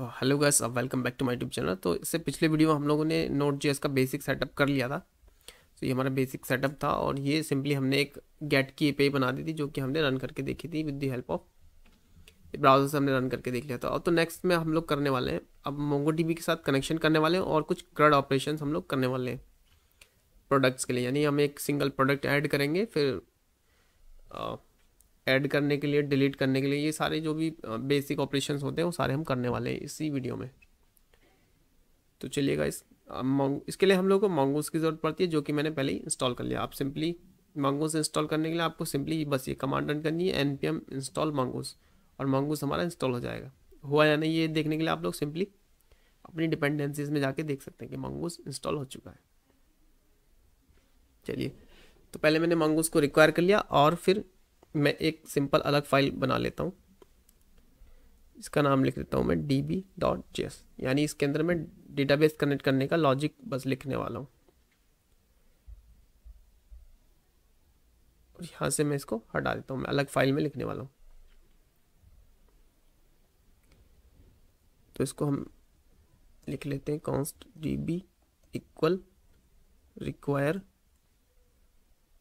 hello guys welcome back to my tube channel तो इससे पिछले वीडियो में हम लोगों ने नोट जी का बेसिक सेटअप कर लिया था तो so, ये हमारा बेसिक सेटअप था और ये सिंपली हमने एक गेट की ए बना दी थी जो कि हमने रन करके देखी थी with the help of browser से हमने रन करके देख लिया था और तो नेक्स्ट में हम लोग करने वाले हैं अब मोंगो के साथ कनेक्शन करने वाले हैं और कुछ क्रड ऑपरेशन हम लोग करने वाले हैं प्रोडक्ट्स के लिए यानी हम एक सिंगल प्रोडक्ट ऐड करेंगे फिर आ, uh, ऐड करने के लिए डिलीट करने के लिए ये सारे जो भी बेसिक ऑपरेशंस होते हैं वो सारे हम करने वाले हैं इसी वीडियो में तो चलिएगा इस इसके लिए हम लोग को मांगोस की ज़रूरत पड़ती है जो कि मैंने पहले ही इंस्टॉल कर लिया आप सिंपली मांगोस इंस्टॉल करने के लिए आपको सिंपली बस ये कमांड रन करनी है N P M install mongoose और मांगोस हमारा इंस्टॉल हो जाएगा हुआ या नहीं ये देखने के लिए आप लोग सिंपली अपनी डिपेंडेंसीज में जाके देख सकते हैं कि मांगोस इंस्टॉल हो चुका है चलिए तो पहले मैंने मांगोस को रिक्वायर कर लिया और फिर मैं एक सिंपल अलग फाइल बना लेता हूँ इसका नाम लिख देता हूँ मैं डी बी डॉट जे यानी इसके अंदर मैं डेटाबेस कनेक्ट करने का लॉजिक बस लिखने वाला हूँ यहाँ से मैं इसको हटा देता हूँ मैं अलग फाइल में लिखने वाला हूँ तो इसको हम लिख लेते हैं const D B equal require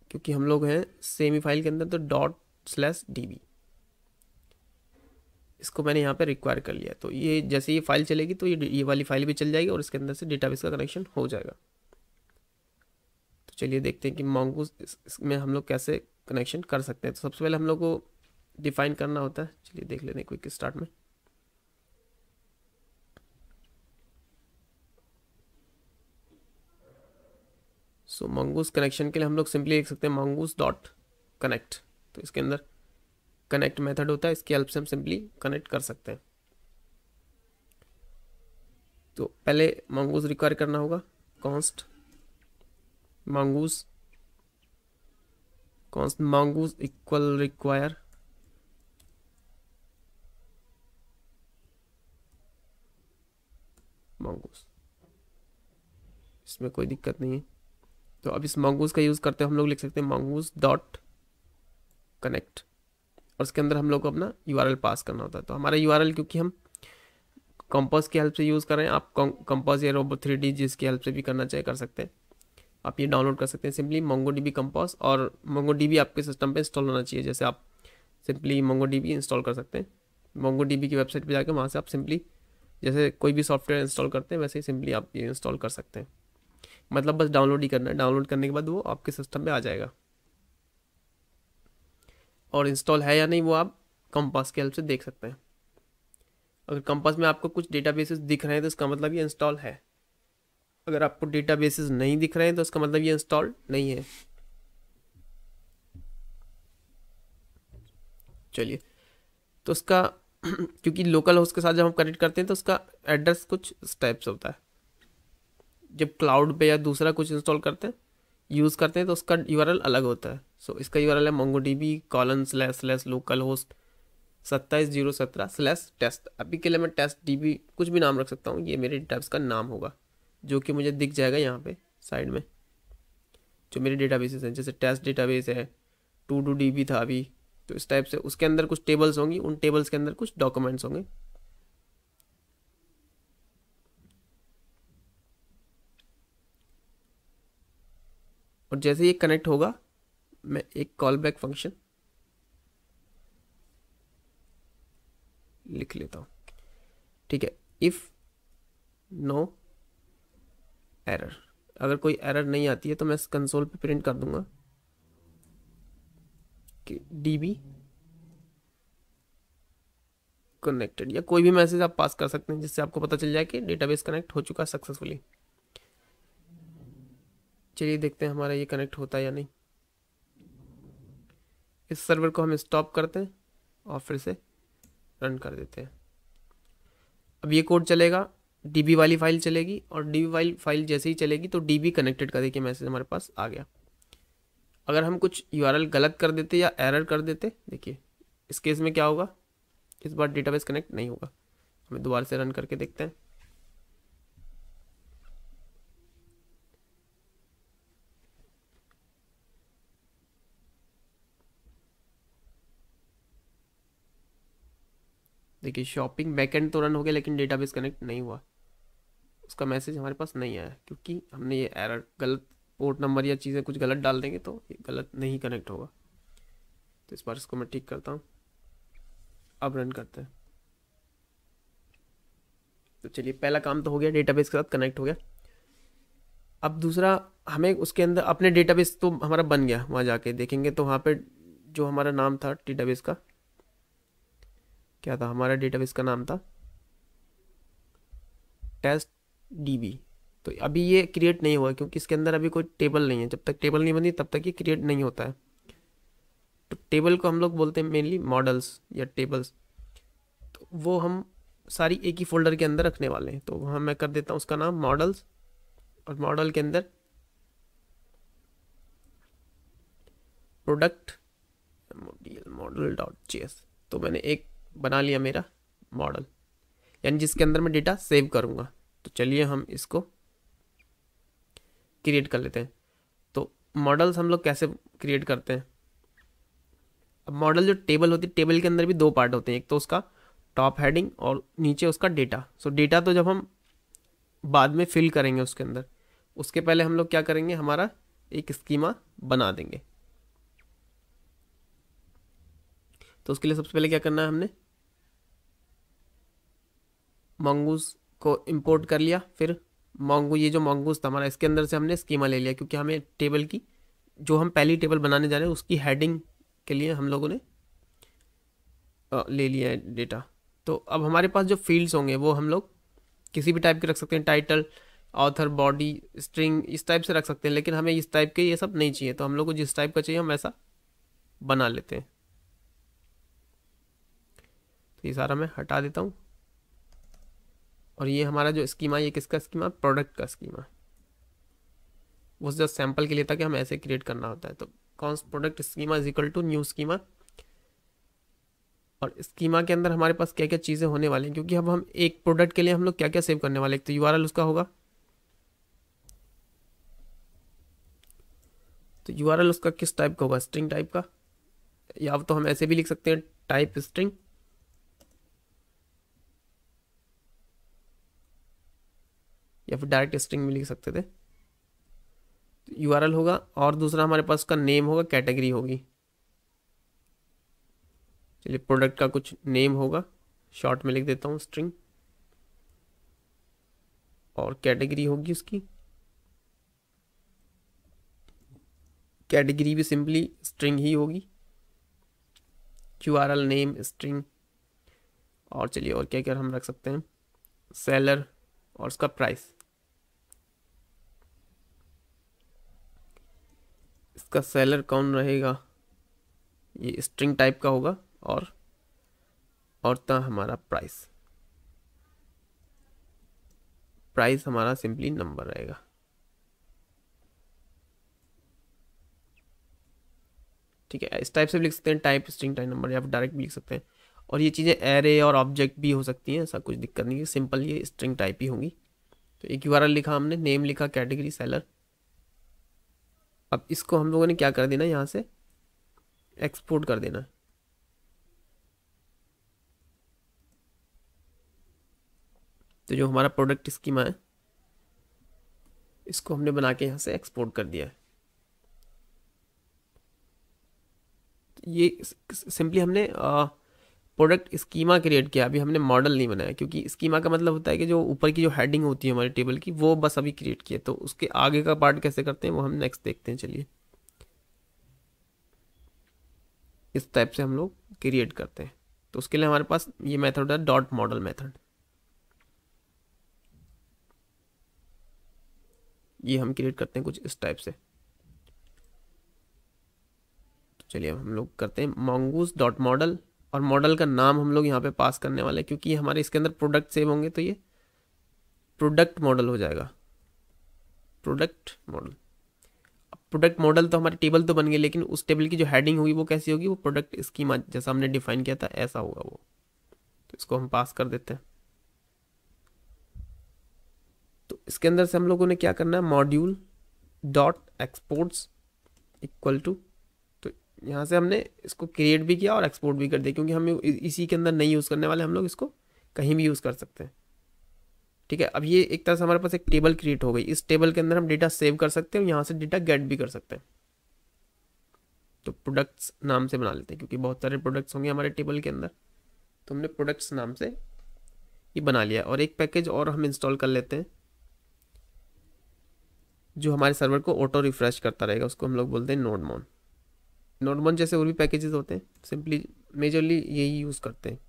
क्योंकि हम लोग हैं सेमी फाइल के अंदर तो डॉट स्लैस डी इसको मैंने यहाँ पे रिक्वायर कर लिया तो ये जैसे ये फाइल चलेगी तो ये ये वाली फाइल भी चल जाएगी और इसके अंदर से डेटाबेस का कनेक्शन हो जाएगा तो चलिए देखते हैं कि मोंगो इसमें हम लोग कैसे कनेक्शन कर सकते हैं तो सबसे पहले हम लोग को डिफाइन करना होता है चलिए देख लेते हैं क्विक स्टार्ट में सो मंगूस कनेक्शन के लिए हम लोग सिंपली लिख सकते हैं मंगूस डॉट कनेक्ट तो इसके अंदर कनेक्ट मेथड होता है इसकी हेल्प से हम सिंपली कनेक्ट कर सकते हैं तो पहले मांगूज रिक्वायर करना होगा const mongoose const mongoose equal require mongoose इसमें कोई दिक्कत नहीं है तो अब इस मांगूस का यूज़ करते हैं हम लोग लिख सकते हैं मांगूस डॉट कनेक्ट और उसके अंदर हम लोग को अपना यू पास करना होता है तो हमारा यू क्योंकि हम कंपोज की हेल्प से यूज़ कर रहे हैं आप कंपोज़ या रोबो थ्री डी जिसकी हेल्प से भी करना चाहिए कर सकते हैं आप ये डाउनलोड कर सकते हैं सिंपली मोंगो डी कम्पोज और मोंगो डी आपके सिस्टम पे इंस्टॉल होना चाहिए जैसे आप सिंपली मोंगो डी इंस्टॉल कर सकते हैं मोंगो डी की वेबसाइट पर जाकर वहाँ से आप सिंपली जैसे कोई भी सॉफ्टवेयर इंस्टॉल करते हैं वैसे ही सिंपली आप ये इंस्टॉल कर सकते हैं मतलब बस डाउनलोड ही करना है डाउनलोड करने के बाद वो आपके सिस्टम पर आ जाएगा और इंस्टॉल है या नहीं वो आप कंपास के हेल्प से देख सकते हैं अगर कंपास में आपको कुछ डेटा दिख रहे हैं तो इसका मतलब ये इंस्टॉल है अगर आपको डेटा नहीं दिख रहे हैं तो इसका मतलब ये इंस्टॉल नहीं है चलिए तो उसका क्योंकि लोकल होस्ट के साथ जब हम कनेक्ट करते हैं तो उसका एड्रेस कुछ स्टेप्स होता है जब क्लाउड पे या दूसरा कुछ इंस्टॉल करते हैं यूज़ करते हैं तो उसका यू अलग होता है सो so, इसका यू आर एल है mongo D B colon slash slash local host सत्ताईस जीरो सत्रह स्लैस टेस्ट अभी के लिए मैं टेस्ट डी बी कुछ भी नाम रख सकता हूँ ये मेरे डेटाबेस का नाम होगा जो कि मुझे दिख जाएगा यहाँ पे साइड में जो मेरे डेटाबेसेस हैं जैसे टेस्ट डेटाबेस है टू टू डी बी था अभी तो इस टाइप से उसके अंदर कुछ टेबल्स होंगी उन टेबल्स के अंदर कुछ डॉक्यूमेंट्स होंगे और जैसे ये कनेक्ट होगा मैं एक कॉल बैक फंक्शन लिख लेता हूँ ठीक है इफ नो एरर अगर कोई एरर नहीं आती है तो मैं इस कंसोल पे प्रिंट कर दूंगा कि डीबी कनेक्टेड या कोई भी मैसेज आप पास कर सकते हैं जिससे आपको पता चल जाए कि डेटाबेस कनेक्ट हो चुका सक्सेसफुली चलिए देखते हैं हमारा ये कनेक्ट होता है या नहीं इस सर्वर को हम स्टॉप करते हैं और फिर से रन कर देते हैं अब ये कोड चलेगा डीबी वाली फाइल चलेगी और डीबी वाली फाइल जैसे ही चलेगी तो डीबी कनेक्टेड का देखिए मैसेज हमारे पास आ गया अगर हम कुछ यूआरएल गलत कर देते या एरर कर देते देखिए इस केस में क्या होगा इस बार डेटाबेस कनेक्ट नहीं होगा हमें दोबारा से रन करके देखते हैं देखिए शॉपिंग बैकेंड तो रन हो गया लेकिन डेटाबेस कनेक्ट नहीं हुआ उसका मैसेज हमारे पास नहीं आया क्योंकि हमने ये एरर गलत पोर्ट नंबर या चीज़ें कुछ गलत डाल देंगे तो ये गलत नहीं कनेक्ट होगा तो इस बार इसको मैं ठीक करता हूँ अब रन करते हैं तो चलिए पहला काम तो हो गया डेटाबेस के साथ कनेक्ट हो गया अब दूसरा हमें उसके अंदर अपने डेटाबेस तो हमारा बन गया वहाँ जाके देखेंगे तो वहाँ पे जो हमारा नाम था डेटाबेस का क्या था हमारा डेटाबेस का नाम था टेस्ट डी तो अभी ये क्रिएट नहीं हुआ क्योंकि इसके अंदर अभी कोई टेबल नहीं है जब तक टेबल नहीं बनी तब तक ये क्रिएट नहीं होता है तो टेबल को हम लोग बोलते हैं मेनली मॉडल्स या टेबल्स तो वो हम सारी एक ही फोल्डर के अंदर रखने वाले हैं तो वहाँ मैं कर देता हूँ उसका नाम मॉडल्स और मॉडल के अंदर प्रोडक्ट मॉडल डॉट जी तो मैंने एक बना लिया मेरा मॉडल यानी जिसके अंदर मैं डेटा सेव करूँगा तो चलिए हम इसको क्रिएट कर लेते हैं तो मॉडल्स हम लोग कैसे क्रिएट करते हैं अब मॉडल जो टेबल होती है टेबल के अंदर भी दो पार्ट होते हैं एक तो उसका टॉप हेडिंग और नीचे उसका डेटा सो डेटा तो जब हम बाद में फिल करेंगे उसके अंदर उसके पहले हम लोग क्या करेंगे हमारा एक स्कीमा बना देंगे तो उसके लिए सबसे पहले क्या करना है हमने मोंगूस को इम्पोर्ट कर लिया फिर मोंगू ये जो मोंगूस था हमारा इसके अंदर से हमने स्कीमा ले लिया क्योंकि हमें टेबल की जो हम पहली टेबल बनाने जा रहे हैं उसकी हेडिंग के लिए हम लोगों ने ले लिया है डेटा तो अब हमारे पास जो फील्ड्स होंगे वो हम लोग किसी भी टाइप के रख सकते हैं टाइटल ऑथर बॉडी स्ट्रिंग इस टाइप से रख सकते हैं लेकिन हमें इस टाइप के ये सब नहीं चाहिए तो हम लोग को जिस टाइप का चाहिए हम ऐसा बना लेते हैं तो ये सारा मैं हटा देता हूँ और ये हमारा जो स्कीमा ये किसका स्कीमा प्रोडक्ट का स्कीमा वो जस्ट सैंपल के लिए था कि हम ऐसे क्रिएट करना होता है तो कौन product schema is equal to new schema और स्कीमा के अंदर हमारे पास क्या क्या चीज़ें होने वाली हैं क्योंकि अब हम एक प्रोडक्ट के लिए हम लोग क्या क्या सेव करने वाले हैं तो यू उसका होगा तो यू उसका किस टाइप का होगा स्ट्रिंग टाइप का या तो हम ऐसे भी लिख सकते हैं टाइप स्ट्रिंग या फिर डायरेक्ट स्ट्रिंग में लिख सकते थे यू आर एल होगा और दूसरा हमारे पास उसका नेम होगा कैटेगरी होगी चलिए प्रोडक्ट का कुछ नेम होगा शॉर्ट में लिख देता हूँ स्ट्रिंग और कैटेगरी होगी उसकी कैटेगरी भी सिंपली स्ट्रिंग ही होगी Q R L name string और चलिए और क्या क्या हम रख सकते हैं सेलर और उसका प्राइस इसका सेलर कौन रहेगा ये स्ट्रिंग टाइप का होगा और और था हमारा प्राइस प्राइस हमारा सिंपली नंबर रहेगा ठीक है इस टाइप से भी लिख सकते हैं टाइप स्ट्रिंग टाइप नंबर या फिर डायरेक्ट भी लिख सकते हैं और ये चीज़ें एरे और ऑब्जेक्ट भी हो सकती हैं ऐसा कुछ दिक्कत नहीं है सिंपल ये स्ट्रिंग टाइप ही होंगी तो एक यू लिखा हमने नेम लिखा कैटेगरी सेलर अब इसको हम लोगों ने क्या कर देना यहाँ से एक्सपोर्ट कर देना तो जो हमारा प्रोडक्ट स्कीमा है इसको हमने बना के यहाँ से एक्सपोर्ट कर दिया है तो ये सिंपली हमने आ, प्रोडक्ट स्कीमा क्रिएट किया अभी हमने मॉडल नहीं बनाया क्योंकि स्कीमा का मतलब होता है कि जो ऊपर की जो हेडिंग होती है हमारी टेबल की वो बस अभी क्रिएट किया तो उसके आगे का पार्ट कैसे करते हैं वो हम नेक्स्ट देखते हैं चलिए इस टाइप से हम लोग क्रिएट करते हैं तो उसके लिए हमारे पास ये मेथड है डॉट मॉडल मेथड ये हम क्रिएट करते हैं कुछ इस टाइप से तो चलिए हम लोग करते हैं मोंगूस डॉट मॉडल और मॉडल का नाम हम लोग यहाँ पे पास करने वाले हैं क्योंकि हमारे इसके अंदर प्रोडक्ट सेव होंगे तो ये प्रोडक्ट मॉडल हो जाएगा प्रोडक्ट मॉडल प्रोडक्ट मॉडल तो हमारे टेबल तो बन गए लेकिन उस टेबल की जो हैडिंग होगी वो कैसी होगी वो प्रोडक्ट स्कीम जैसा हमने डिफाइन किया था ऐसा होगा वो तो इसको हम पास कर देते हैं तो इसके अंदर से हम लोगों ने क्या करना है module dot exports equal to यहाँ से हमने इसको क्रिएट भी किया और एक्सपोर्ट भी कर दिया क्योंकि हम इसी के अंदर नहीं यूज़ करने वाले हम लोग इसको कहीं भी यूज़ कर सकते हैं ठीक है अब ये एक तरह से हमारे पास एक टेबल क्रिएट हो गई इस टेबल के अंदर हम डेटा सेव कर सकते हैं और यहाँ से डेटा गेट भी कर सकते हैं तो प्रोडक्ट्स नाम से बना लेते हैं क्योंकि बहुत सारे प्रोडक्ट्स होंगे हमारे टेबल के अंदर तो हमने प्रोडक्ट्स नाम से ये बना लिया और एक पैकेज और हम इंस्टॉल कर लेते हैं जो हमारे सर्वर को ऑटो रिफ्रेश करता रहेगा उसको हम लोग बोलते हैं मॉन नॉर्मल जैसे और भी पैकेजेस होते हैं सिंपली मेजरली यही यूज़ करते हैं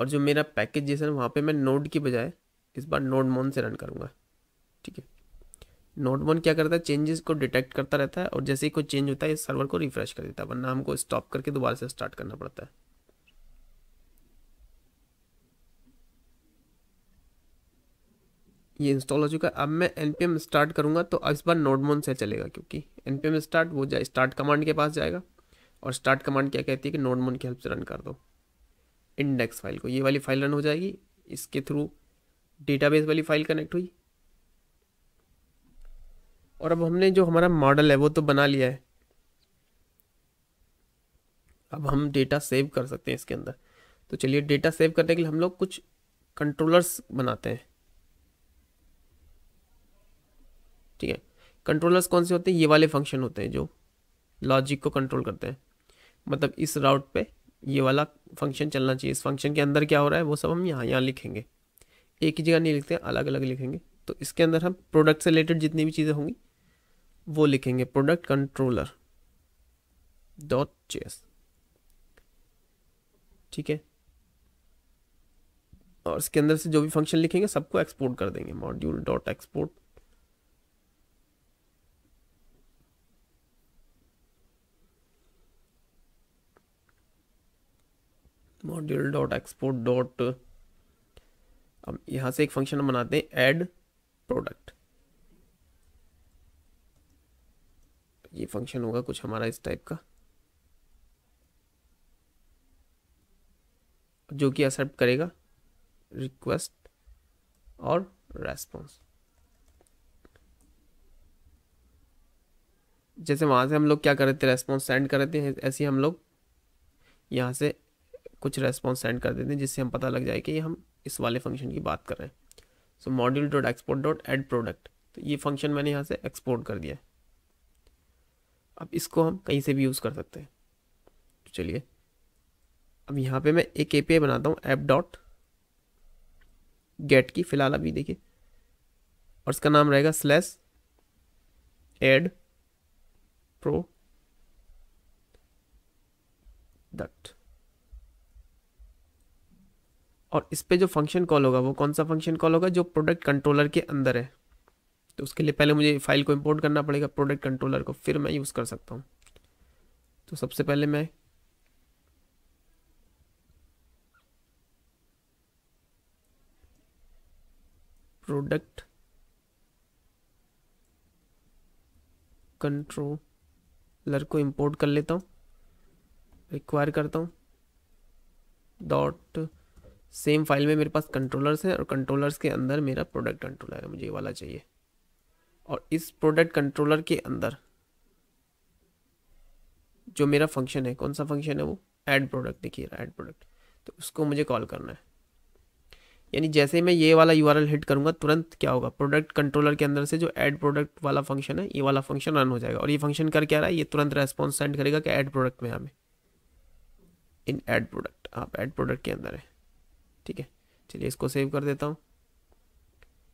और जो मेरा पैकेज जैसे है वहाँ पे मैं नोड की बजाय इस बार नोड मोन से रन करूँगा ठीक है नोड मोन क्या करता है चेंजेस को डिटेक्ट करता रहता है और जैसे ही कोई चेंज होता है इस सर्वर को रिफ्रेश कर देता है वरना हमको स्टॉप करके दोबारा से स्टार्ट करना पड़ता है ये इंस्टॉल हो चुका है अब मैं एन पी एम स्टार्ट करूँगा तो इस बार नोडमोन से चलेगा क्योंकि एन पी एम स्टार्ट वो जाए स्टार्ट कमांड के पास जाएगा और स्टार्ट कमांड क्या कहती है कि नोडमोन की हेल्प से रन कर दो इंडेक्स फाइल को ये वाली फाइल रन हो जाएगी इसके थ्रू डेटाबेस वाली फाइल कनेक्ट हुई और अब हमने जो हमारा मॉडल है वो तो बना लिया है अब हम डेटा सेव कर सकते हैं इसके अंदर तो चलिए डेटा सेव करने के लिए हम लोग कुछ कंट्रोलर्स बनाते हैं ठीक है कंट्रोलर्स कौन से होते हैं ये वाले फंक्शन होते हैं जो लॉजिक को कंट्रोल करते हैं मतलब इस राउट पे ये वाला फंक्शन चलना चाहिए इस फंक्शन के अंदर क्या हो रहा है वो सब हम यहाँ यहाँ लिखेंगे एक ही जगह नहीं लिखते अलग अलग लिखेंगे तो इसके अंदर हम प्रोडक्ट से रिलेटेड जितनी भी चीज़ें होंगी वो लिखेंगे प्रोडक्ट कंट्रोलर डॉट चेस ठीक है और इसके अंदर से जो भी फंक्शन लिखेंगे सबको एक्सपोर्ट कर देंगे module dot export module dot export dot अब यहां से एक फंक्शन हम बनाते हैं एड प्रोडक्ट ये फंक्शन होगा कुछ हमारा इस टाइप का जो कि एक्सेप्ट करेगा रिक्वेस्ट और रेस्पॉन्स जैसे वहां से हम लोग क्या करते थे रेस्पॉन्स सेंड करते हैं ऐसे हम लोग यहाँ से कुछ रेस्पॉन्स सेंड कर देते हैं जिससे हम पता लग जाए कि हम इस वाले फंक्शन की बात कर रहे हैं so module dot export dot add product तो ये फंक्शन मैंने यहाँ से एक्सपोर्ट कर दिया है अब इसको हम कहीं से भी यूज़ कर सकते हैं तो चलिए अब यहाँ पे मैं एक ए बनाता हूँ ऐप डॉट गेट की फ़िलहाल अभी देखिए और इसका नाम रहेगा स्लैस एड प्रो डट और इस पर जो फंक्शन कॉल होगा वो कौन सा फंक्शन कॉल होगा जो प्रोडक्ट कंट्रोलर के अंदर है तो उसके लिए पहले मुझे फाइल को इंपोर्ट करना पड़ेगा प्रोडक्ट कंट्रोलर को फिर मैं यूज़ कर सकता हूँ तो सबसे पहले मैं प्रोडक्ट कंट्रोलर को इंपोर्ट कर लेता हूँ रिक्वायर करता हूँ डॉट सेम फाइल में मेरे पास कंट्रोलर्स हैं और कंट्रोलर्स के अंदर मेरा प्रोडक्ट कंट्रोलर है मुझे ये वाला चाहिए और इस प्रोडक्ट कंट्रोलर के अंदर जो मेरा फंक्शन है कौन सा फंक्शन है वो ऐड प्रोडक्ट देखिए ऐड प्रोडक्ट तो उसको मुझे कॉल करना है यानी जैसे मैं ये वाला यू हिट करूँगा तुरंत क्या होगा प्रोडक्ट कंट्रोलर के अंदर से जो ऐड प्रोडक्ट वाला फंक्शन है ये वाला फंक्शन रन हो जाएगा और ये फंक्शन कर क्या रहा है ये तुरंत रेस्पॉन्स सेंड करेगा कि ऐड प्रोडक्ट में हमें इन ऐड प्रोडक्ट आप ऐड प्रोडक्ट के अंदर है ठीक है चलिए इसको सेव कर देता हूँ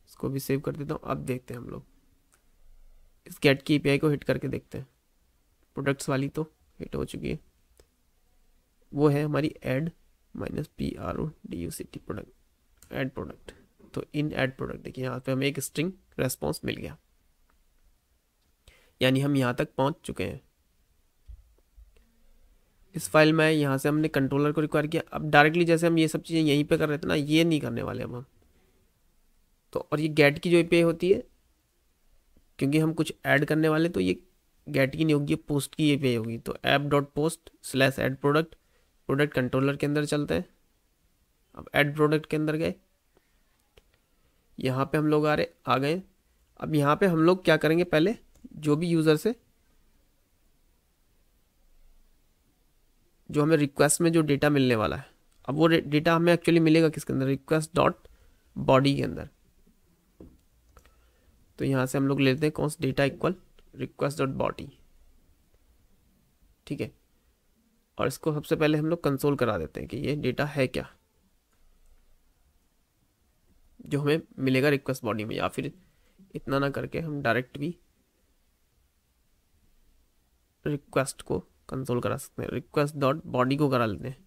इसको भी सेव कर देता हूँ अब देखते हैं हम लोग इस गेट की ई को हिट करके देखते हैं प्रोडक्ट्स वाली तो हिट हो चुकी है वो है हमारी add minus P R O D U C T product add product तो इन एड प्रोडक्ट देखिए यहाँ पे हमें एक स्ट्रिंग रेस्पॉन्स मिल गया यानी हम यहाँ तक पहुँच चुके हैं इस फाइल में यहाँ से हमने कंट्रोलर को रिक्वायर किया अब डायरेक्टली जैसे हम ये सब चीज़ें यहीं पे कर रहे थे ना ये नहीं करने वाले हम हम तो और ये गेट की जो पे होती है क्योंकि हम कुछ ऐड करने वाले तो ये गेट की नहीं होगी पोस्ट की ये पे होगी तो app dot post slash add product product controller के अंदर चलते हैं अब एड प्रोडक्ट के अंदर गए यहाँ पर हम लोग आ रहे आ गए अब यहाँ पर हम लोग क्या करेंगे पहले जो भी यूज़र से जो हमें रिक्वेस्ट में जो डेटा मिलने वाला है अब वो डेटा हमें एक्चुअली मिलेगा किसके अंदर रिक्वेस्ट डॉट बॉडी के अंदर तो यहाँ से हम लोग लेते हैं कौन सा data equal request dot body ठीक है और इसको सबसे पहले हम लोग कंसोल करा देते हैं कि ये डेटा है क्या जो हमें मिलेगा रिक्वेस्ट बॉडी में या फिर इतना ना करके हम डायरेक्ट भी रिक्वेस्ट को कंसोल करा सकते हैं रिक्वेस्ट डॉट बॉडी को करा लेते हैं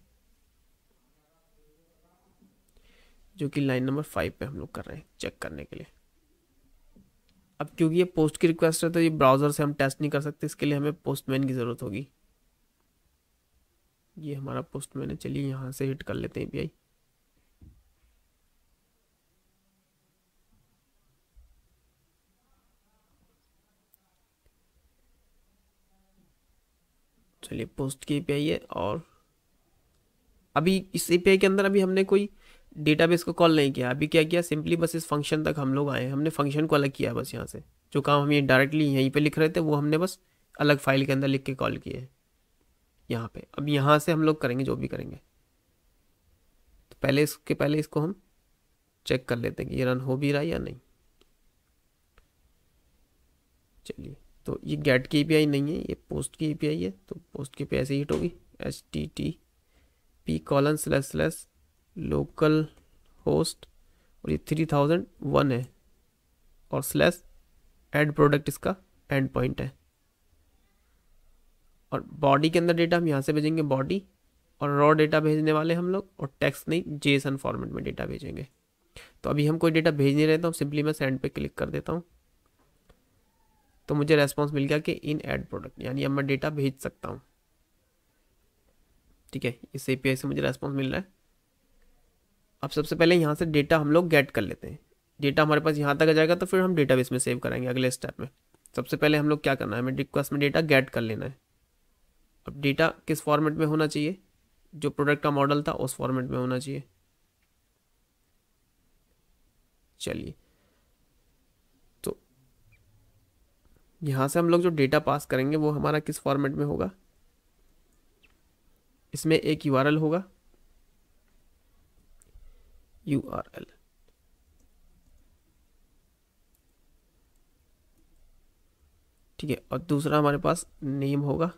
जो कि लाइन नंबर फाइव पे हम लोग कर रहे हैं चेक करने के लिए अब क्योंकि ये पोस्ट की रिक्वेस्ट है तो ये ब्राउज़र से हम टेस्ट नहीं कर सकते इसके लिए हमें पोस्टमैन की ज़रूरत होगी ये हमारा पोस्टमैन है चलिए यहाँ से हिट कर लेते हैं पी चलिए पोस्ट की आई है और अभी इस ए के अंदर अभी हमने कोई डेटाबेस को कॉल नहीं किया अभी क्या किया सिंपली बस इस फंक्शन तक हम लोग आए हमने फंक्शन को अलग किया बस यहाँ से जो काम हम ये डायरेक्टली यहीं पे लिख रहे थे वो हमने बस अलग फाइल के अंदर लिख के कॉल किए यहाँ पे अब यहाँ से हम लोग करेंगे जो भी करेंगे तो पहले इसके पहले इसको हम चेक कर लेते हैं कि ये रन हो भी रहा है या नहीं चलिए तो ये गेट की ए नहीं है ये पोस्ट की ए है तो पोस्ट की पी ऐसे हिट होगी H T T P colon slash slash local host और ये थ्री थाउजेंड वन है और स्लैस एड प्रोडक्ट इसका एंड पॉइंट है और बॉडी के अंदर डेटा हम यहाँ से भेजेंगे बॉडी और रॉ डेटा भेजने वाले हम लोग और टेक्स्ट नहीं जेसन फॉर्मेट में डेटा भेजेंगे तो अभी हम कोई डेटा भेज नहीं रहे तो हम सिंपली मैं सेंड पे क्लिक कर देता हूँ तो मुझे रेस्पॉन्स मिल गया कि इन एड प्रोडक्ट यानी अब मैं डेटा भेज सकता हूँ ठीक है इस ए से मुझे रेस्पॉन्स मिल रहा है अब सबसे पहले यहाँ से डेटा हम लोग गेट कर लेते हैं डेटा हमारे पास यहाँ तक आ जाएगा तो फिर हम डेटा में सेव कराएंगे अगले स्टेप में सबसे पहले हम लोग क्या करना है हमें रिक्वेस्ट में डेटा गेट कर लेना है अब डेटा किस फॉर्मेट में होना चाहिए जो प्रोडक्ट का मॉडल था उस फॉर्मेट में होना चाहिए चलिए यहाँ से हम लोग जो डेटा पास करेंगे वो हमारा किस फॉर्मेट में होगा इसमें एक यू होगा यू आर एल ठीक है और दूसरा हमारे पास नेम होगा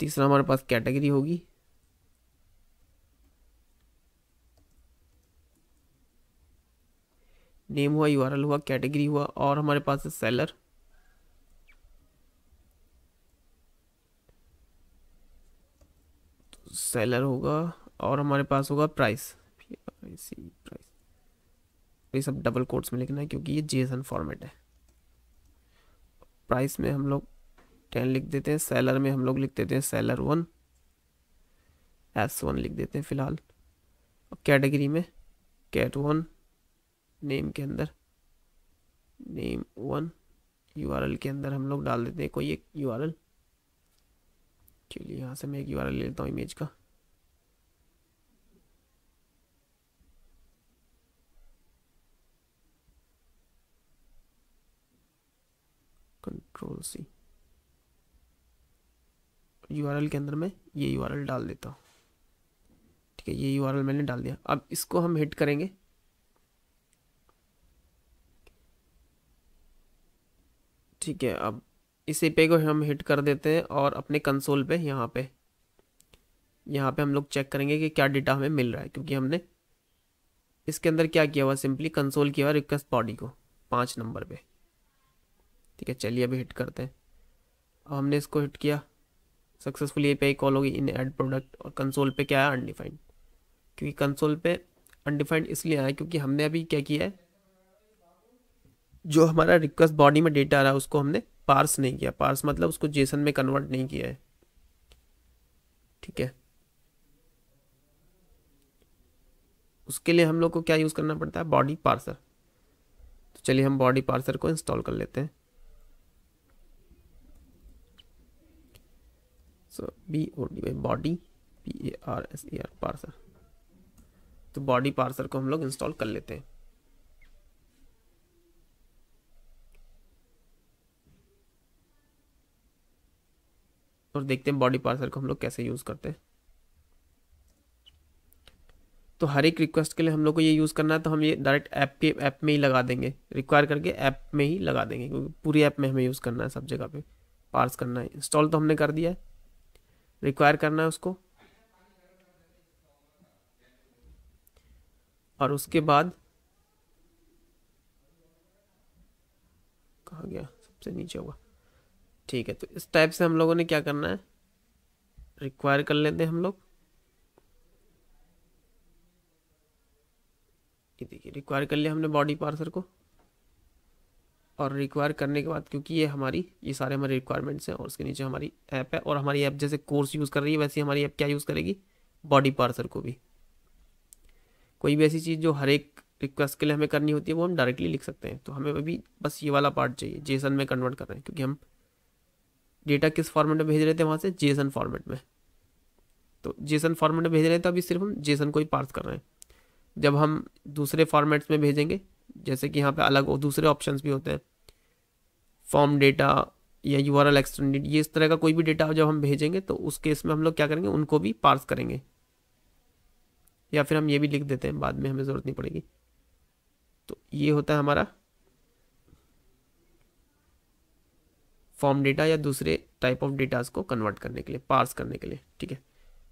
तीसरा हमारे पास कैटेगरी होगी नेम हुआ यू हुआ कैटेगरी हुआ और हमारे पास है सेलर सेलर तो होगा और हमारे पास होगा प्राइस प्राइस e, ये सब डबल कोट्स में लिखना है क्योंकि ये जेसन फॉर्मेट है प्राइस में हम लोग टेन लिख देते हैं सेलर में हम लोग लिख देते हैं सेलर वन एस वन लिख देते हैं फिलहाल कैटेगरी में कैट वन नेम के अंदर नेम वन यू के अंदर हम लोग डाल देते हैं कोई एक यूआरएल चलिए यहाँ से मैं एक यू ले लेता हूँ इमेज का कंट्रोल सी यूआरएल के अंदर मैं ये यू डाल देता हूँ ठीक है ये यू मैंने डाल दिया अब इसको हम हिट करेंगे ठीक है अब इसी पे को हम हिट कर देते हैं और अपने कंसोल पे यहाँ पे यहाँ पे हम लोग चेक करेंगे कि क्या डेटा हमें मिल रहा है क्योंकि हमने इसके अंदर क्या किया हुआ सिंपली कंसोल किया हुआ रिक्वेस्ट बॉडी को पाँच नंबर पे ठीक है चलिए अभी हिट करते हैं अब हमने इसको हिट किया सक्सेसफुली पे कॉल होगी इन एड प्रोडक्ट और कंसोल पे क्या है अनडिफाइंड क्योंकि कंसोल पे अनडिफाइंड इसलिए आया क्योंकि हमने अभी क्या किया है जो हमारा रिक्वेस्ट बॉडी में डेटा आ रहा है उसको हमने पार्स नहीं किया पार्स मतलब उसको जेसन में कन्वर्ट नहीं किया है ठीक है उसके लिए हम लोग को क्या यूज़ करना पड़ता है बॉडी पार्सर तो चलिए हम बॉडी पार्सर को इंस्टॉल कर लेते हैं so B O D Y body P A R S A R parser तो बॉडी पार्सर को हम लोग इंस्टॉल कर लेते हैं और देखते हैं बॉडी पार्सर को हम लोग कैसे यूज़ करते हैं तो हर एक रिक्वेस्ट के लिए हम लोग को ये यूज़ करना है तो हम ये डायरेक्ट ऐप के ऐप में ही लगा देंगे रिक्वायर करके ऐप में ही लगा देंगे क्योंकि पूरी ऐप में हमें यूज़ करना है सब जगह पे पार्स करना है इंस्टॉल तो हमने कर दिया है रिक्वायर करना है उसको और उसके बाद कहा गया सबसे नीचे होगा ठीक है तो इस टाइप से हम लोगों ने क्या करना है रिक्वायर कर लेते हैं हम लोग ये देखिए रिक्वायर कर लिया हमने बॉडी पार्सर को और रिक्वायर करने के बाद क्योंकि ये हमारी ये सारे हमारे रिक्वायरमेंट्स हैं और उसके नीचे हमारी ऐप है और हमारी ऐप जैसे कोर्स यूज़ कर रही है वैसे हमारी ऐप क्या यूज़ करेगी बॉडी पार्सर को भी कोई भी ऐसी चीज़ जो हर एक रिक्वेस्ट के लिए हमें करनी होती है वो हम डायरेक्टली लिख सकते हैं तो हमें अभी बस ये वाला पार्ट चाहिए जेसन में कन्वर्ट कर रहे हैं क्योंकि हम डेटा किस फॉर्मेट में भेज रहे थे वहाँ से जेसन फॉर्मेट में तो जेसन फॉर्मेट में भेज रहे हैं तो अभी सिर्फ हम जेसन को ही पार्स कर रहे हैं जब हम दूसरे फॉर्मेट्स में भेजेंगे जैसे कि यहाँ पे अलग और दूसरे ऑप्शन भी होते हैं फॉर्म डेटा या यू आर एल एक्सटेंडेड ये इस तरह का कोई भी डेटा जब हम भेजेंगे तो उस केस में हम लोग क्या करेंगे उनको भी पार्स करेंगे या फिर हम ये भी लिख देते हैं बाद में हमें ज़रूरत नहीं पड़ेगी तो ये होता है हमारा फॉर्म डेटा या दूसरे टाइप ऑफ डेटाज को कन्वर्ट करने के लिए पार्स करने के लिए ठीक है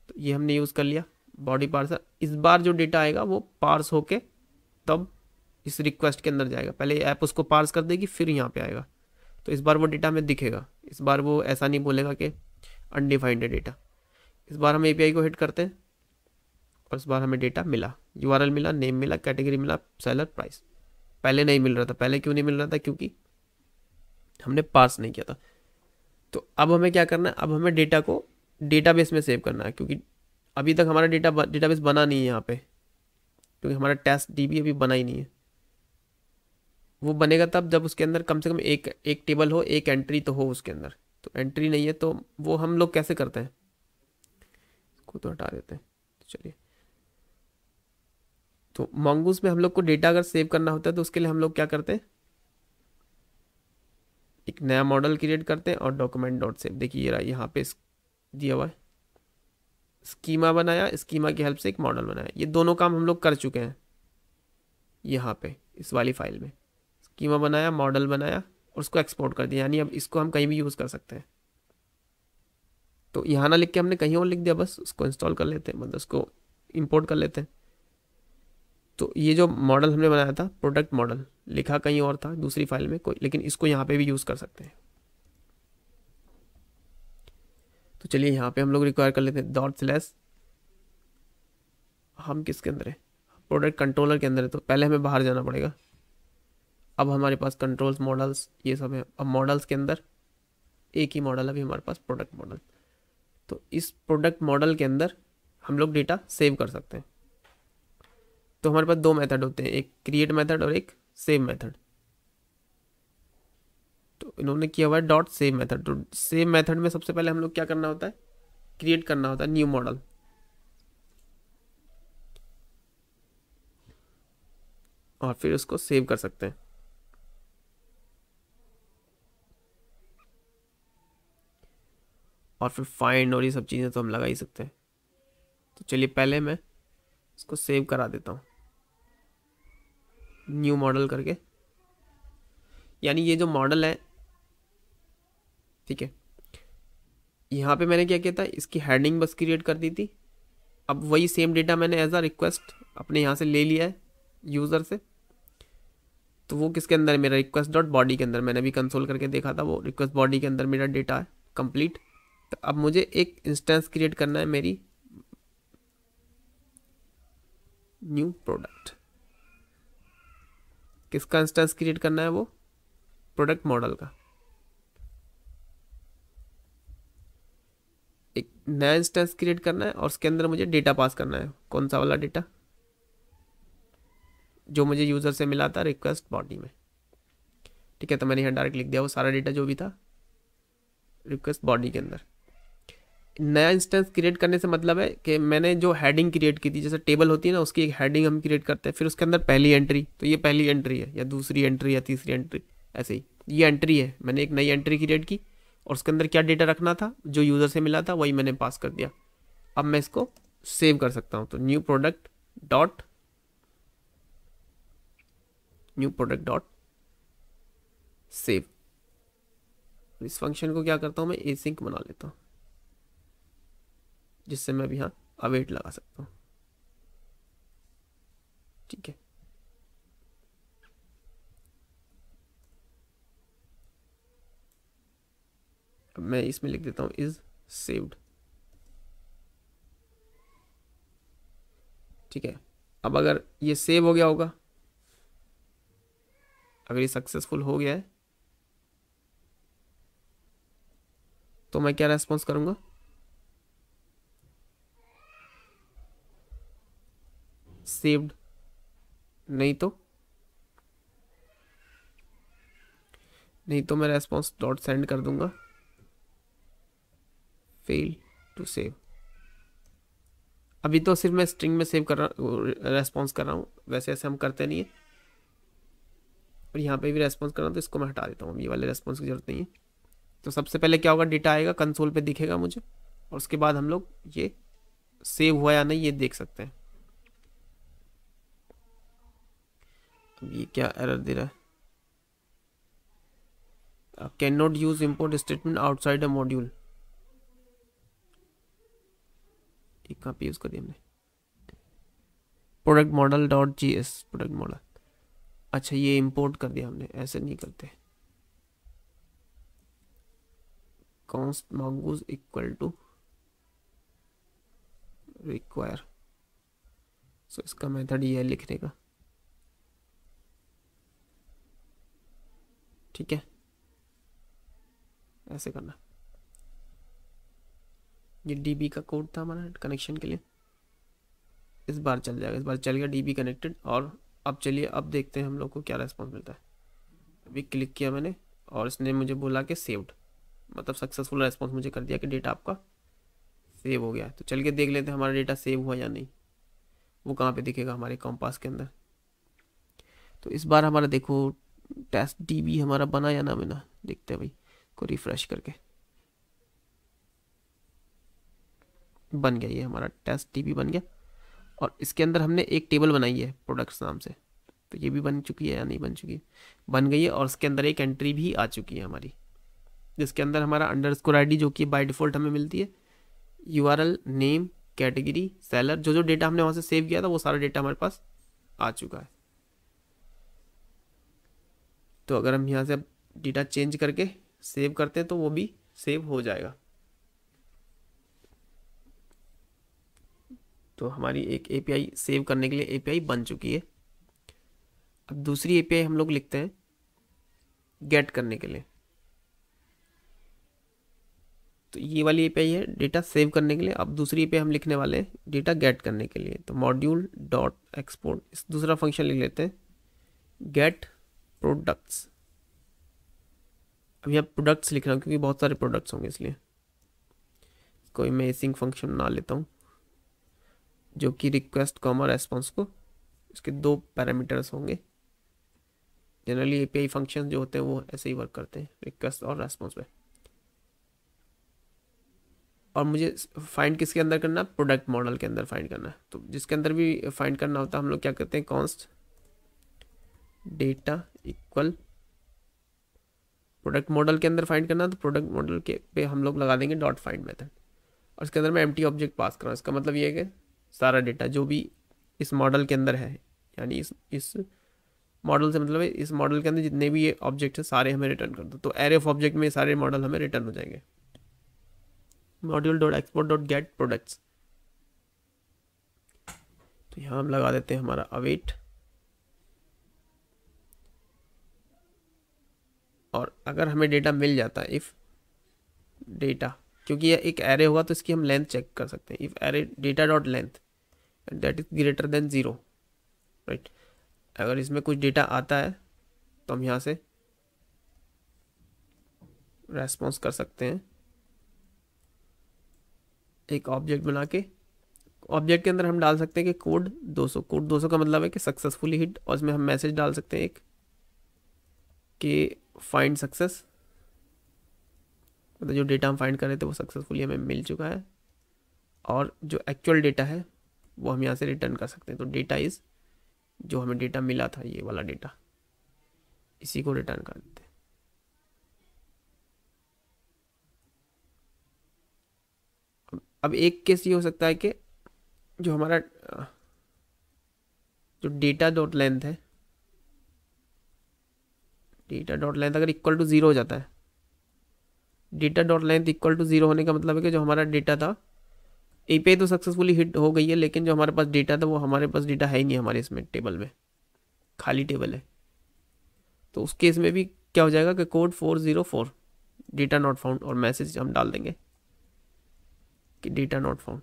तो ये हमने यूज़ कर लिया बॉडी पार्सर इस बार जो डेटा आएगा वो पार्स होके तब इस रिक्वेस्ट के अंदर जाएगा पहले ऐप उसको पार्स कर देगी फिर यहाँ पे आएगा तो इस बार वो डेटा हमें दिखेगा इस बार वो ऐसा नहीं बोलेगा कि अनडिफाइंड है डेटा इस बार हम ए को हिट करते हैं और इस बार हमें डेटा मिला यू मिला नेम मिला कैटेगरी मिला सेलर प्राइस पहले नहीं मिल रहा था पहले क्यों नहीं मिल रहा था क्योंकि हमने पास नहीं किया था तो अब हमें क्या करना है अब हमें डेटा को डेटाबेस में सेव करना है क्योंकि अभी तक हमारा डेटा डेटाबेस बना नहीं है यहाँ पे क्योंकि हमारा टेस्ट डीबी अभी बना ही नहीं है वो बनेगा तब जब उसके अंदर कम से कम एक एक टेबल हो एक एंट्री तो हो उसके अंदर तो एंट्री नहीं है तो वो हम लोग कैसे करते हैं इसको तो हटा देते हैं तो चलिए तो मंगूस में हम लोग को डेटा अगर सेव करना होता है तो उसके लिए हम लोग क्या करते हैं एक नया मॉडल क्रिएट करते हैं और डॉक्यूमेंट डॉट सेव देखिए ये रहा यहाँ पे दिया हुआ है स्कीमा बनाया स्कीमा की हेल्प से एक मॉडल बनाया ये दोनों काम हम लोग कर चुके हैं यहाँ पे इस वाली फाइल में स्कीमा बनाया मॉडल बनाया और उसको एक्सपोर्ट कर दिया यानी अब इसको हम कहीं भी यूज़ कर सकते हैं तो यहाँ ना लिख के हमने कहीं और लिख दिया बस उसको इंस्टॉल कर लेते हैं मतलब उसको इम्पोर्ट कर लेते हैं तो ये जो मॉडल हमने बनाया था प्रोडक्ट मॉडल लिखा कहीं और था दूसरी फाइल में कोई लेकिन इसको यहाँ पे भी यूज़ कर सकते हैं तो चलिए यहाँ पे हम लोग रिक्वायर कर लेते हैं डॉट स्लैस हम किसके अंदर है प्रोडक्ट कंट्रोलर के अंदर है तो पहले हमें बाहर जाना पड़ेगा अब हमारे पास कंट्रोल्स मॉडल्स ये सब हैं अब मॉडल्स के अंदर एक ही मॉडल अभी हमारे पास प्रोडक्ट मॉडल तो इस प्रोडक्ट मॉडल के अंदर हम लोग डेटा सेव कर सकते हैं तो हमारे पास दो मेथड होते हैं एक क्रिएट मेथड और एक सेव मेथड तो इन्होंने किया हुआ है डॉट सेव मेथड तो सेव मेथड में सबसे पहले हम लोग क्या करना होता है क्रिएट करना होता है न्यू मॉडल और फिर उसको सेव कर सकते हैं और फिर फाइंड और ये सब चीज़ें तो हम लगा ही सकते हैं तो चलिए पहले मैं इसको सेव करा देता हूँ न्यू मॉडल करके यानी ये जो मॉडल है ठीक है यहाँ पे मैंने क्या किया था इसकी हेडिंग बस क्रिएट कर दी थी अब वही सेम डेटा मैंने एज आ रिक्वेस्ट अपने यहाँ से ले लिया है यूज़र से तो वो किसके अंदर है मेरा रिक्वेस्ट डॉट बॉडी के अंदर मैंने भी कंसोल करके देखा था वो रिक्वेस्ट बॉडी के अंदर मेरा डेटा है कम्प्लीट तो अब मुझे एक इंस्टेंस क्रिएट करना है मेरी न्यू प्रोडक्ट किसका इंस्टेंस क्रिएट करना है वो प्रोडक्ट मॉडल का एक नया इंस्टेंस क्रिएट करना है और उसके अंदर मुझे डेटा पास करना है कौन सा वाला डेटा जो मुझे यूज़र से मिला था रिक्वेस्ट बॉडी में ठीक है तो मैंने यहाँ डायरेक्ट लिख दिया वो सारा डेटा जो भी था रिक्वेस्ट बॉडी के अंदर नया इंस्टेंस क्रिएट करने से मतलब है कि मैंने जो हैडिंग क्रिएट की थी जैसे टेबल होती है ना उसकी एक हैडिंग हम क्रिएट करते हैं फिर उसके अंदर पहली एंट्री तो ये पहली एंट्री है या दूसरी एंट्री या तीसरी एंट्री ऐसे ही ये एंट्री है मैंने एक नई एंट्री क्रिएट की और उसके अंदर क्या डेटा रखना था जो यूज़र से मिला था वही मैंने पास कर दिया अब मैं इसको सेव कर सकता हूँ तो new product dot new product dot save इस फंक्शन को क्या करता हूँ मैं ए सिंक बना लेता हूँ जिससे मैं अभी यहाँ अवेट लगा सकता हूँ ठीक है अब मैं इसमें लिख देता हूँ इज सेव्ड ठीक है अब अगर ये सेव हो गया होगा अगर ये सक्सेसफुल हो गया है तो मैं क्या रेस्पॉन्स करूँगा सेव्ड नहीं तो नहीं तो मैं रेस्पॉन्स डॉट सेंड कर दूंगा फेल टू सेव अभी तो सिर्फ मैं स्ट्रिंग में सेव कर रहा रेस्पॉन्स कर रहा हूँ वैसे ऐसे हम करते नहीं है और यहाँ पे भी रेस्पॉन्स कर रहा हूँ तो इसको मैं हटा देता हूँ ये वाले रेस्पॉन्स की ज़रूरत नहीं है तो सबसे पहले क्या होगा डेटा आएगा कंसोल पे दिखेगा मुझे और उसके बाद हम लोग ये सेव हुआ या नहीं ये देख सकते हैं ये क्या एरर दे रहा है cannot use import statement outside a module ठीक कहाँ पे यूज़ दिया हमने product model dot J S product model अच्छा ये इम्पोर्ट कर दिया हमने ऐसे नहीं करते const mongoose equal to require so इसका मेथड ये है लिखने का ठीक है ऐसे करना ये डीबी का कोड था हमारा कनेक्शन के लिए इस बार चल जाएगा इस बार चल गया डीबी कनेक्टेड और अब चलिए अब देखते हैं हम लोग को क्या रेस्पॉन्स मिलता है अभी क्लिक किया मैंने और इसने मुझे बोला कि सेव्ड मतलब सक्सेसफुल रेस्पॉन्स मुझे कर दिया कि डेटा आपका सेव हो गया तो चल के देख लेते हैं हमारा डेटा सेव हुआ या नहीं वो कहाँ पे दिखेगा हमारे कॉम्पास के अंदर तो इस बार हमारा देखो टेस्ट डी हमारा बना या ना बना देखते हैं भाई को रिफ्रेश करके बन गया ये हमारा टेस्ट डी बन गया और इसके अंदर हमने एक टेबल बनाई है प्रोडक्ट्स नाम से तो ये भी बन चुकी है या नहीं बन चुकी बन गई है और इसके अंदर एक एंट्री भी आ चुकी है हमारी जिसके अंदर हमारा अंडर स्कोर आई जो कि बाई डिफ़ॉल्ट हमें मिलती है यू नेम कैटेगरी सेलर जो जो डेटा हमने वहाँ से सेव किया था वो सारा डेटा हमारे पास आ चुका है तो अगर हम यहाँ से अब डेटा चेंज करके सेव करते हैं तो वो भी सेव हो जाएगा तो हमारी एक एपीआई सेव करने के लिए एपीआई बन चुकी है अब दूसरी एपीआई हम लोग लिखते हैं गेट करने के लिए तो ये वाली एपीआई है डेटा सेव करने के लिए अब दूसरी एपीआई हम लिखने वाले हैं डेटा गेट करने के लिए तो मॉड्यूल डॉट एक्सपोर्ट इस दूसरा फंक्शन लिख लेते हैं गेट प्रोडक्ट्स अब यहाँ प्रोडक्ट्स लिख रहा हूँ क्योंकि बहुत सारे प्रोडक्ट्स होंगे इसलिए कोई मैं एसिंग फंक्शन ना लेता हूँ जो कि रिक्वेस्ट और रेस्पॉन्स को इसके दो पैरामीटर्स होंगे जनरली एपीआई फंक्शन जो होते हैं वो ऐसे ही वर्क करते हैं रिक्वेस्ट और रेस्पॉन्स पे और मुझे फाइंड किसके अंदर करना है प्रोडक्ट मॉडल के अंदर फाइंड करना है तो जिसके अंदर भी फाइंड करना होता है हम लोग क्या करते हैं const data equal product model के अंदर फाइंड करना तो प्रोडक्ट मॉडल के पे हम लोग लगा देंगे डॉट फाइंड मेथड और इसके अंदर मैं एम ऑब्जेक्ट पास करा इसका मतलब ये है कि सारा डेटा जो भी इस मॉडल के अंदर है यानी इस इस मॉडल से मतलब इस मॉडल के अंदर जितने भी ये ऑब्जेक्ट है सारे हमें रिटर्न कर दो तो एरे ऑफ ऑब्जेक्ट में सारे मॉडल हमें रिटर्न हो जाएंगे module dot export dot get products तो यहाँ हम लगा देते हैं हमारा अवेट और अगर हमें डेटा मिल जाता है इफ़ डेटा क्योंकि यह एक एरे होगा तो इसकी हम लेंथ चेक कर सकते हैं if array data dot length and that is greater than zero right अगर इसमें कुछ डेटा आता है तो हम यहाँ से रेस्पॉन्स कर सकते हैं एक ऑब्जेक्ट बना के ऑब्जेक्ट के अंदर हम डाल सकते हैं कि कोड 200 कोड 200 का मतलब है कि सक्सेसफुली हिट और इसमें हम मैसेज डाल सकते हैं एक कि फाइंड सक्सेस मतलब जो डेटा हम फाइंड कर रहे थे वो सक्सेसफुली हमें मिल चुका है और जो एक्चुअल डेटा है वो हम यहाँ से रिटर्न कर सकते हैं तो डेटा इज़ जो हमें डेटा मिला था ये वाला डेटा इसी को रिटर्न कर देते हैं अब एक केस ये हो सकता है कि जो हमारा जो डेटा डॉट लेंथ है डेटा डॉट लेंथ अगर इक्वल टू ज़ीरो हो जाता है data dot length equal to zero होने का मतलब है कि जो हमारा डेटा था ए तो सक्सेसफुली हिट हो गई है लेकिन जो हमारे पास डेटा था वो हमारे पास डेटा है ही नहीं हमारे इसमें टेबल में खाली टेबल है तो उस केस में भी क्या हो जाएगा कि code four zero four data not found और मैसेज हम डाल देंगे कि डेटा नॉट फाउंड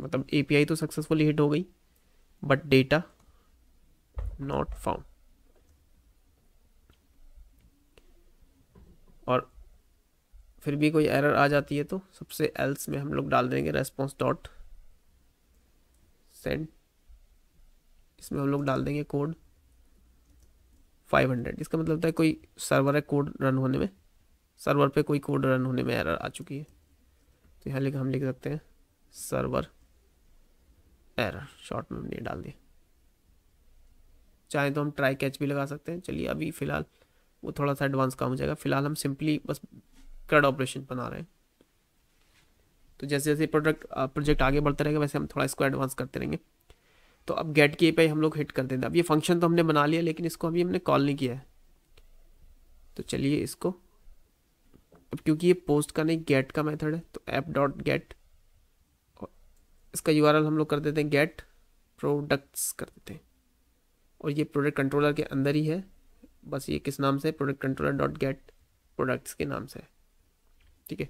मतलब आई तो सक्सेसफुली हिट हो गई बट डेटा नॉट फाउंड और फिर भी कोई एरर आ जाती है तो सबसे एल्स में हम लोग डाल देंगे रेस्पॉन्स डॉट सेंड इसमें हम लोग डाल देंगे कोड 500 इसका मतलब होता है कोई सर्वर है कोड रन होने में सर्वर पे कोई कोड रन होने में एरर आ चुकी है तो यहाँ लिख हम लिख सकते हैं सर्वर एरर शॉर्ट में हमने डाल दिया चाहे तो हम ट्राई कैच भी लगा सकते हैं चलिए अभी फ़िलहाल वो थोड़ा सा एडवांस काम हो जाएगा फिलहाल हम सिंपली बस कर्ड ऑपरेशन बना रहे हैं तो जैसे जैसे प्रोडक्ट प्रोजेक्ट आगे बढ़ता रहेगा वैसे हम थोड़ा इसको एडवांस करते रहेंगे तो अब गेट की पे हम लोग हिट कर देंगे अब ये फंक्शन तो हमने बना लिया लेकिन इसको अभी हमने कॉल नहीं किया है तो चलिए इसको अब क्योंकि ये पोस्ट का नहीं गेट का मेथड है तो ऐप डॉट गेट इसका यू हम लोग कर देते हैं गेट प्रोडक्ट्स कर देते हैं और ये प्रोडक्ट कंट्रोलर के अंदर ही है बस ये किस नाम से product controller dot get products के नाम से ठीक है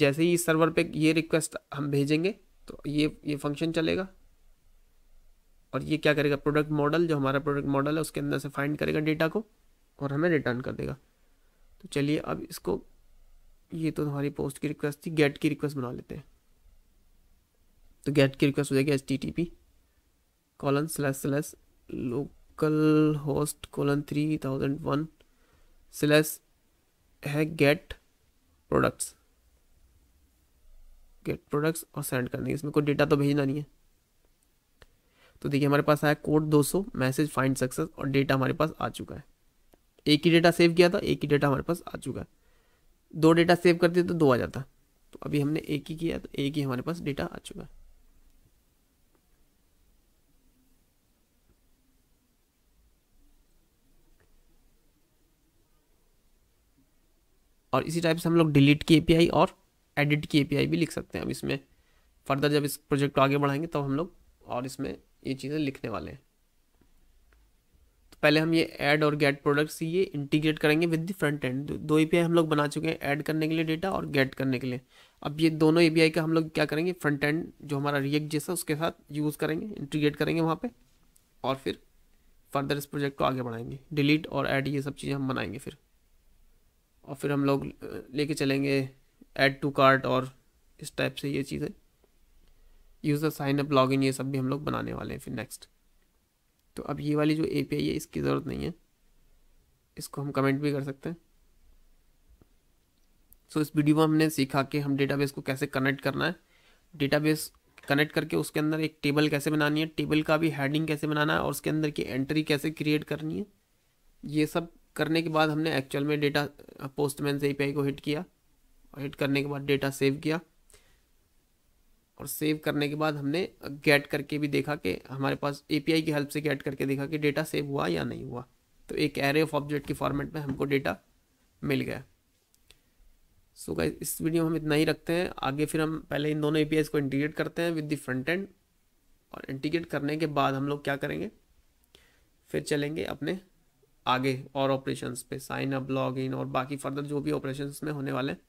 जैसे ही इस सर्वर पे ये रिक्वेस्ट हम भेजेंगे तो ये ये फंक्शन चलेगा और ये क्या करेगा प्रोडक्ट मॉडल जो हमारा प्रोडक्ट मॉडल है उसके अंदर से फाइंड करेगा डेटा को और हमें रिटर्न कर देगा तो चलिए अब इसको ये तो हमारी पोस्ट की रिक्वेस्ट थी गेट की रिक्वेस्ट बना लेते हैं तो गेट की रिक्वेस्ट हो जाएगी H T T P colon slash slash लोग local host colon 3001 slash है get products get products और सेंड करनी है इसमें कोई डेटा तो भेजना नहीं है तो देखिए हमारे पास आया कोड 200 मैसेज फाइंड सक्सेस और डेटा हमारे पास आ चुका है एक ही डेटा सेव किया था एक ही डेटा हमारे पास आ चुका है दो डेटा सेव करते तो दो आ जाता तो अभी हमने एक ही किया तो एक ही हमारे पास डेटा आ चुका है और इसी टाइप से हम लोग डिलीट की एपीआई और एडिट की एपीआई भी लिख सकते हैं अब इसमें फर्दर जब इस प्रोजेक्ट को आगे बढ़ाएंगे तब तो हम लोग और इसमें ये चीज़ें लिखने वाले हैं तो पहले हम ये ऐड और गेट प्रोडक्ट्स ये इंटीग्रेट करेंगे विद द फ्रंट एंड दो ए हम लोग बना चुके हैं ऐड करने के लिए डेटा और गेट करने के लिए अब ये दोनों ए का हम लोग क्या करेंगे फ्रंट एंड जो हमारा रिएक्ट जैसा उसके साथ यूज़ करेंगे इंटीग्रेट करेंगे वहाँ पर और फिर फर्दर इस प्रोजेक्ट को आगे बढ़ाएंगे डिलीट और ऐड ये सब चीज़ें हम बनाएंगे फिर और फिर हम लोग लेके चलेंगे ऐड टू कार्ट और इस टाइप से ये चीज़ें यूज़र साइन अप लॉगिन ये सब भी हम लोग बनाने वाले हैं फिर नेक्स्ट तो अब ये वाली जो ए है इसकी ज़रूरत नहीं है इसको हम कमेंट भी कर सकते हैं सो so, इस वीडियो में हमने सीखा कि हम डेटाबेस को कैसे कनेक्ट करना है डेटाबेस कनेक्ट करके उसके अंदर एक टेबल कैसे बनानी है टेबल का भी हेडिंग कैसे बनाना है और उसके अंदर की एंट्री कैसे क्रिएट करनी है ये सब करने के बाद हमने एक्चुअल में डेटा पोस्टमैन से ए को हिट किया और हिट करने के बाद डेटा सेव किया और सेव करने के बाद हमने गेट करके भी देखा कि हमारे पास ए की हेल्प से गेट करके देखा कि डेटा सेव हुआ या नहीं हुआ तो एक एरे ऑफ ऑब्जेक्ट के फॉर्मेट में हमको डेटा मिल गया सो so इस वीडियो में हम इतना ही रखते हैं आगे फिर हम पहले इन दोनों ए को इंटीग्रेट करते हैं विद द फ्रंट एंड और इंटीग्रेट करने के बाद हम लोग क्या करेंगे फिर चलेंगे अपने आगे और ऑपरेशंस पे साइन अप लॉग इन और बाकी फर्दर जो भी ऑपरेशंस में होने वाले हैं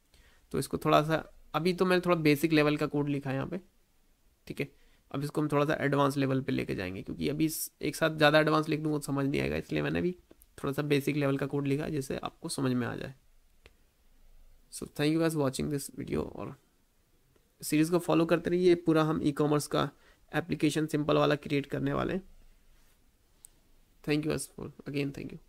तो इसको थोड़ा सा अभी तो मैंने थोड़ा बेसिक लेवल का कोड लिखा है यहाँ पे ठीक है अब इसको हम थोड़ा सा एडवांस लेवल पे लेके जाएंगे क्योंकि अभी एक साथ ज़्यादा एडवांस लिख दूँगा तो समझ नहीं आएगा इसलिए मैंने भी थोड़ा सा बेसिक लेवल का कोड लिखा है जिससे आपको समझ में आ जाए so thank you guys watching this video और सीरीज़ को फॉलो करते रहिए पूरा हम ई कॉमर्स का एप्लीकेशन सिंपल वाला क्रिएट करने वाले हैं thank you guys for again thank you